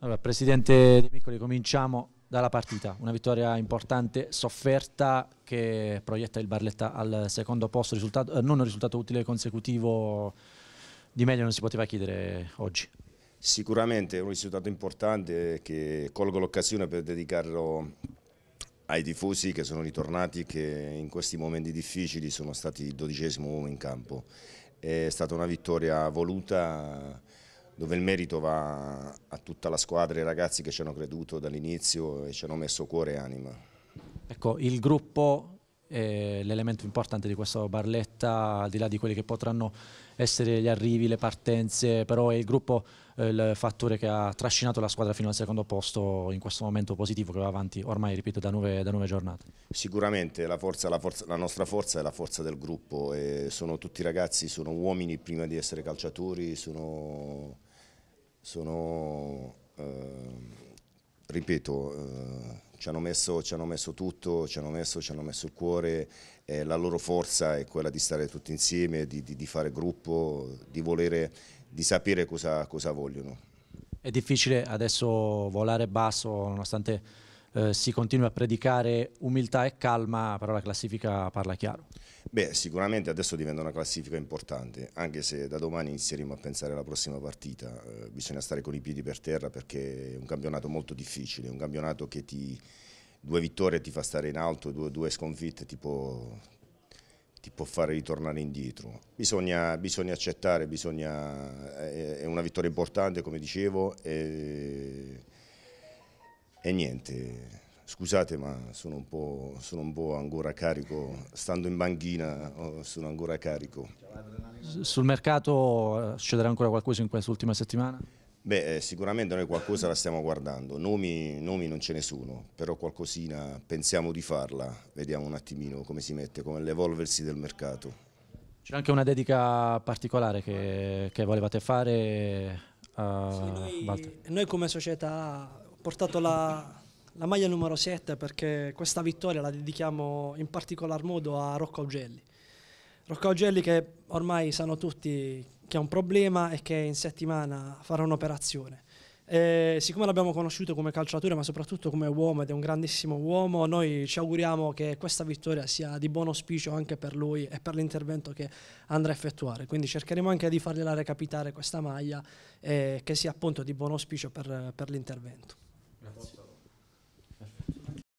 Allora, Presidente De Miccoli, cominciamo dalla partita. Una vittoria importante, sofferta, che proietta il Barletta al secondo posto. Risultato, eh, non un risultato utile consecutivo, di meglio non si poteva chiedere oggi. Sicuramente è un risultato importante che colgo l'occasione per dedicarlo ai tifosi che sono ritornati, che in questi momenti difficili sono stati il dodicesimo uomo in campo. È stata una vittoria voluta dove il merito va a tutta la squadra e ai ragazzi che ci hanno creduto dall'inizio e ci hanno messo cuore e anima. Ecco, il gruppo è l'elemento importante di questa barletta, al di là di quelli che potranno essere gli arrivi, le partenze, però è il gruppo eh, il fattore che ha trascinato la squadra fino al secondo posto in questo momento positivo che va avanti ormai, ripeto, da nove, da nove giornate. Sicuramente la, forza, la, forza, la, nostra forza è la forza del gruppo, sono tutti ragazzi, sono uomini prima di essere calciatori, sono sono, eh, ripeto, eh, ci hanno, messo, ci hanno, messo, tutto, ci hanno messo, ci hanno messo il cuore, eh, la loro forza è quella di stare tutti insieme, di, di, di fare gruppo, di volere, di sapere cosa, cosa vogliono. È difficile adesso volare basso nonostante eh, si continua a predicare umiltà e calma, però la classifica parla chiaro. Beh, sicuramente adesso diventa una classifica importante, anche se da domani inizieremo a pensare alla prossima partita. Eh, bisogna stare con i piedi per terra perché è un campionato molto difficile, un campionato che ti, due vittorie ti fa stare in alto, due, due sconfitte ti può, ti può, fare ritornare indietro. Bisogna, bisogna accettare, bisogna, è, è, una vittoria importante come dicevo, è, e niente, scusate ma sono un, po', sono un po' ancora carico, stando in banchina oh, sono ancora carico. Sul mercato eh, succederà ancora qualcosa in quest'ultima settimana? Beh, eh, sicuramente noi qualcosa la stiamo guardando, nomi, nomi, non ce ne sono, però qualcosina pensiamo di farla, vediamo un attimino come si mette, come l'evolversi del mercato. C'è anche una dedica particolare che, che volevate fare? Uh, sì, noi, noi, come società portato la, la maglia numero 7 perché questa vittoria la dedichiamo in particolar modo a Rocco Augelli. Rocco Augelli che ormai sanno tutti che ha un problema e che in settimana farà un'operazione. siccome l'abbiamo conosciuto come calciatore ma soprattutto come uomo ed è un grandissimo uomo, noi ci auguriamo che questa vittoria sia di buon auspicio anche per lui e per l'intervento che andrà a effettuare. Quindi cercheremo anche di fargliela recapitare questa maglia e che sia appunto di buon auspicio per, per l'intervento.